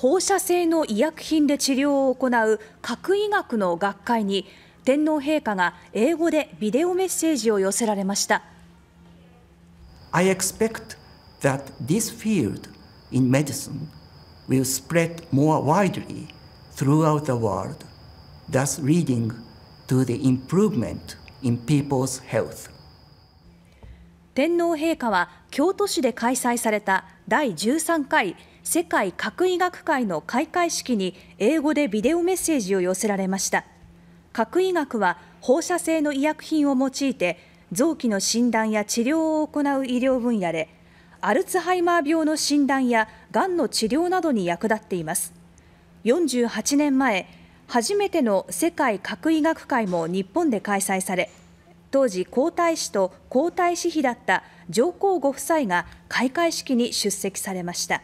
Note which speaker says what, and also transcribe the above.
Speaker 1: 放射性の医薬品で治療を行う核医学の学会に天皇陛下が英語でビデオメッセージを寄せられました。
Speaker 2: I expect that this field in medicine will spread more widely throughout the world, thus leading to the improvement in people's health.
Speaker 1: 天皇陛下は京都市で開催された第13回世界核医学会の開会式に英語でビデオメッセージを寄せられました核医学は放射性の医薬品を用いて臓器の診断や治療を行う医療分野でアルツハイマー病の診断やがんの治療などに役立っています48年前初めての世界核医学会も日本で開催され当時皇太子と皇太子妃だった上皇ご夫妻が開会式に出席されました。